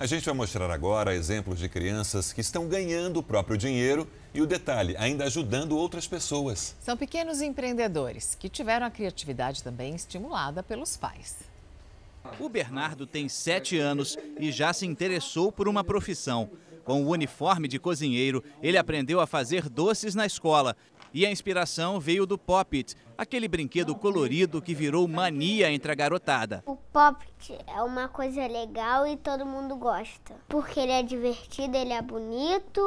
A gente vai mostrar agora exemplos de crianças que estão ganhando o próprio dinheiro e o detalhe, ainda ajudando outras pessoas. São pequenos empreendedores que tiveram a criatividade também estimulada pelos pais. O Bernardo tem 7 anos e já se interessou por uma profissão. Com o uniforme de cozinheiro, ele aprendeu a fazer doces na escola. E a inspiração veio do it, aquele brinquedo colorido que virou mania entre a garotada. O Pop é uma coisa legal e todo mundo gosta. Porque ele é divertido, ele é bonito.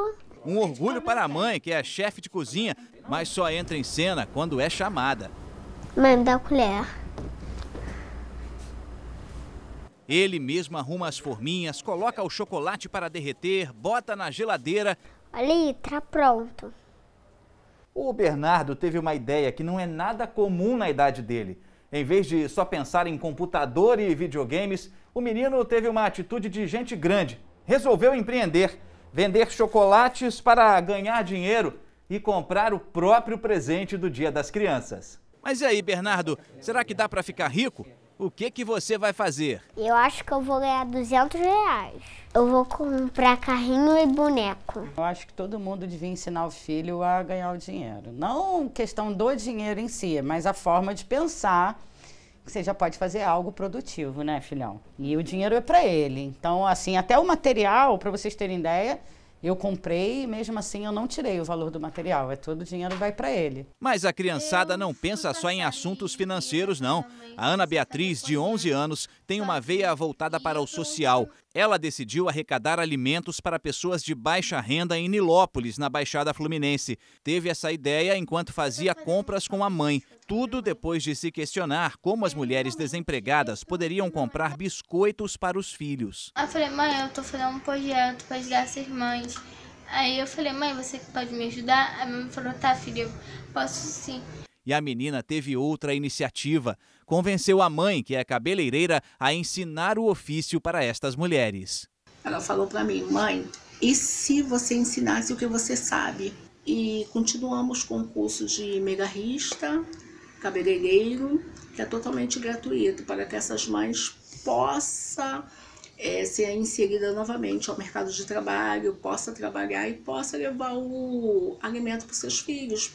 Um orgulho para a mãe, que é chefe de cozinha, mas só entra em cena quando é chamada. Mãe, me dá a colher. Ele mesmo arruma as forminhas, coloca o chocolate para derreter, bota na geladeira. Olha aí, tá pronto. O Bernardo teve uma ideia que não é nada comum na idade dele. Em vez de só pensar em computador e videogames, o menino teve uma atitude de gente grande. Resolveu empreender, vender chocolates para ganhar dinheiro e comprar o próprio presente do Dia das Crianças. Mas e aí, Bernardo, será que dá para ficar rico? o que, que você vai fazer? Eu acho que eu vou ganhar 200 reais. Eu vou comprar carrinho e boneco. Eu acho que todo mundo devia ensinar o filho a ganhar o dinheiro. Não questão do dinheiro em si, mas a forma de pensar que você já pode fazer algo produtivo, né, filhão? E o dinheiro é para ele. Então, assim, até o material, para vocês terem ideia, eu comprei e mesmo assim eu não tirei o valor do material, é todo o dinheiro vai para ele. Mas a criançada não pensa só em assuntos financeiros não. A Ana Beatriz, de 11 anos, tem uma veia voltada para o social. Ela decidiu arrecadar alimentos para pessoas de baixa renda em Nilópolis, na Baixada Fluminense. Teve essa ideia enquanto fazia compras com a mãe. Tudo depois de se questionar como as mulheres desempregadas poderiam comprar biscoitos para os filhos. eu falei, mãe, eu estou fazendo um projeto para ajudar as irmãs. Aí eu falei, mãe, você pode me ajudar? A mãe falou, tá, filho, eu posso sim. E a menina teve outra iniciativa. Convenceu a mãe, que é cabeleireira, a ensinar o ofício para estas mulheres. Ela falou para mim, mãe, e se você ensinasse o que você sabe? E continuamos com o curso de megarrista, cabeleireiro, que é totalmente gratuito, para que essas mães possam é, ser inserida novamente ao mercado de trabalho, possa trabalhar e possa levar o alimento para os seus filhos.